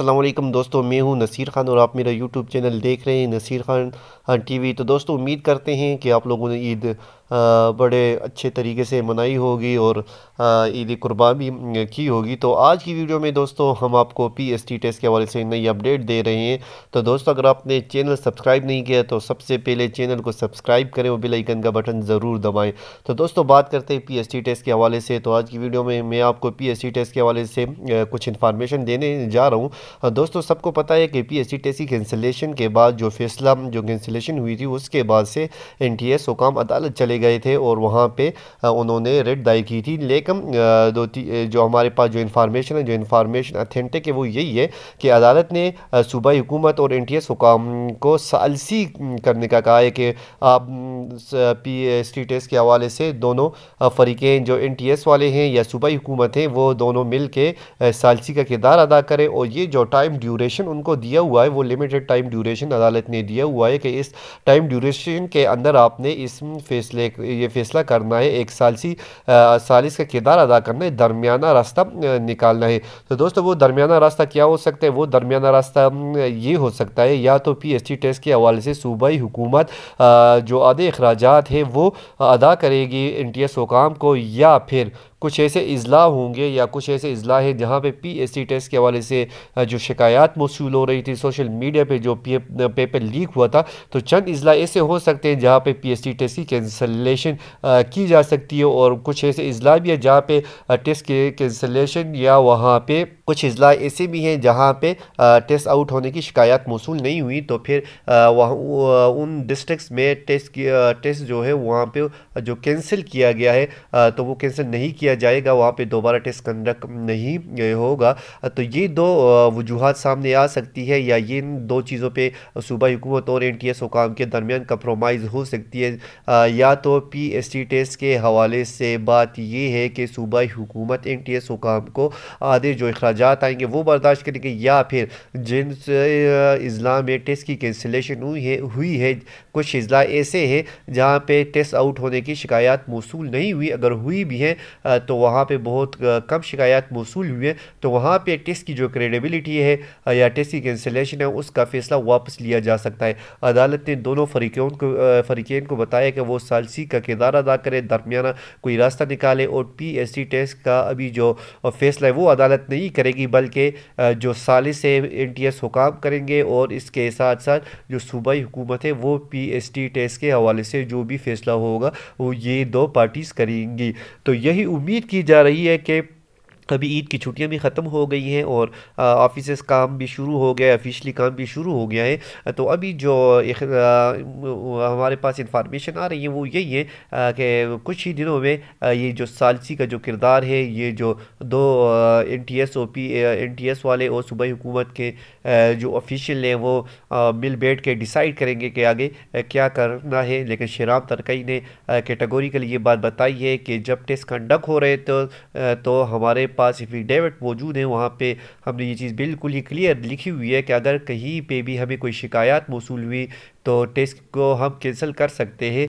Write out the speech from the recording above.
अल्लाम दोस्तों मैं हूं नसीर खान और आप मेरा यूट्यूब चैनल देख रहे हैं नसीर खान टी हाँ, वी तो दोस्तों उम्मीद करते हैं कि आप लोगों ने ईद बड़े अच्छे तरीके से मनाई होगी और ईद कुर्बान भी की होगी तो आज की वीडियो में दोस्तों हम आपको पी एस टी टेस्ट के हवाले से नई अपडेट दे रहे हैं तो दोस्तों अगर आपने चैनल सब्सक्राइब नहीं किया तो सबसे पहले चैनल को सब्सक्राइब करें और बेलाइकन का बटन ज़रूर दबाएँ तो दोस्तों बात करते हैं पी एस टी टेस्ट के हवाले से तो आज की वीडियो में मैं आपको पी एस टी टेस्ट के हवाले से कुछ इन्फॉर्मेशन देने जा रहा हूँ दोस्तों सबको पता है कि पी एस टी टेस्ट की कैंसिलेशन के बाद जो फैसला जो कैंसिलेशन हुई थी उसके बाद से एन टी एस हुकाम अदालत चले चले गए थे और वहाँ पे उन्होंने रेड दायर की थी लेकिन दो जो हमारे पास जो इन्फॉर्मेशन है जो इन्फॉर्मेशन अथेंटिक है वो यही है कि अदालत ने सूबाई हुकूमत और एन टी एस हुकाम को सालसी करने का कहा है कि आप पी एस टी टेस्ट के हवाले से दोनों फरीकें जो एन टी एस वाले हैं या सूबाई हुकूमत हैं वो दोनों मिल के सालसी का किरदार अदा करें और ये जो टाइम ड्यूरेशन उनको दिया हुआ है वो लिमिटेड टाइम ड्यूरेशन अदालत ने दिया हुआ है कि इस टाइम ड्यूरेशन के अंदर आपने इस फैसले एक ये फैसला करना है एक सालसी सालिस का किरदार अदा करना है दरमियाना रास्ता निकालना है तो दोस्तों वो दरमियाना रास्ता क्या हो सकता है वो दरमियाना रास्ता ये हो सकता है या तो पी एस टी टेस्ट के हवाले से सूबाई हुकूमत जो आधे अखराज हैं वो अदा करेगी एन टी एस हुकाम को या फिर कुछ ऐसे अजला होंगे या कुछ ऐसे अजला है जहाँ पे पी एस सी टेस्ट के हवाले से जो शिकायत मौसू हो रही थी सोशल मीडिया पे जो पी पेपर लीक हुआ था तो चंद अजला ऐसे हो सकते हैं जहाँ पे पी एस सी टेस्ट की कैंसलेशन की जा सकती है और कुछ ऐसे अजला भी है जहाँ पे टेस्ट के कैंसलेशन या वहाँ पर कुछ अजला ऐसे भी हैं जहाँ पे टेस्ट आउट होने की शिकायत मौसू नहीं हुई तो फिर वहाँ उन डिस्ट्रिक्स में टेस्ट टेस्ट जो है वहाँ पे जो कैंसिल किया गया है तो वो कैंसिल नहीं किया जाएगा वहाँ पे दोबारा टेस्ट कंडक्ट नहीं होगा तो ये दो वजूहत सामने आ सकती है या ये दो चीज़ों पर सूबाई हुकूमत और एन टी एस हुकाम के दरमियान कंप्रोमाइज़ हो सकती है या तो पी एस टी टेस्ट के हवाले से बात ये है कि सूबाई हुकूमत एन टी एस हुकाम को आधे जो अखराज वजात आएंगे वो बर्दाश्त करेंगे या फिर जिन अज़ला में टेस्ट की कैंसिलेशन हुई है हुई है कुछ अज़ला ऐसे हैं जहाँ पे टेस्ट आउट होने की शिकायत मौसू नहीं हुई अगर हुई भी हैं तो वहाँ पे बहुत कम शिकायत मौसू हुई हैं तो वहाँ पे टेस्ट की जो क्रेडिबिलिटी है या टेस्ट की कैंसिलेशन है उसका फ़ैसला वापस लिया जा सकता है अदालत ने दोनों फरीकों को फरीकिन को बताया कि वो सालसी का किरदार अदा करें दरमियाना कोई रास्ता निकाले और पी एस टेस्ट का अभी जो फैसला है वो अदालत नहीं करे करेगी बल्कि जो सालिस है एन टी एस हुकाम करेंगे और इसके साथ साथ जो सूबाई हुकूमत है वो पी एस टी टेस्ट के हवाले से जो भी फैसला होगा वो ये दो पार्टीज़ करेंगी तो यही उम्मीद की जा रही है कि अभी ईद की छुट्टियां भी ख़त्म हो गई हैं और ऑफिस काम भी शुरू हो गया है ऑफिशली काम भी शुरू हो गया है तो अभी जो एक, आ, हमारे पास इंफॉर्मेशन आ रही है वो यही है कि कुछ ही दिनों में आ, ये जो सालसी का जो किरदार है ये जो दो N T S O P N T S वाले और सूबाई हुकूमत के आ, जो ऑफिशियल हैं वो मिल बैठ के डिसाइड करेंगे कि आगे क्या करना है लेकिन शराब तरकई ने के ये बात बताई है कि जब टेस्ट कंडक्ट हो रहे तो, तो हमारे पास एफिडेविट मौजूद है वहाँ पे हमने ये चीज़ बिल्कुल ही क्लियर लिखी हुई है कि अगर कहीं पे भी हमें कोई शिकायत मौसू हुई तो टेस्ट को हम कैंसिल कर सकते हैं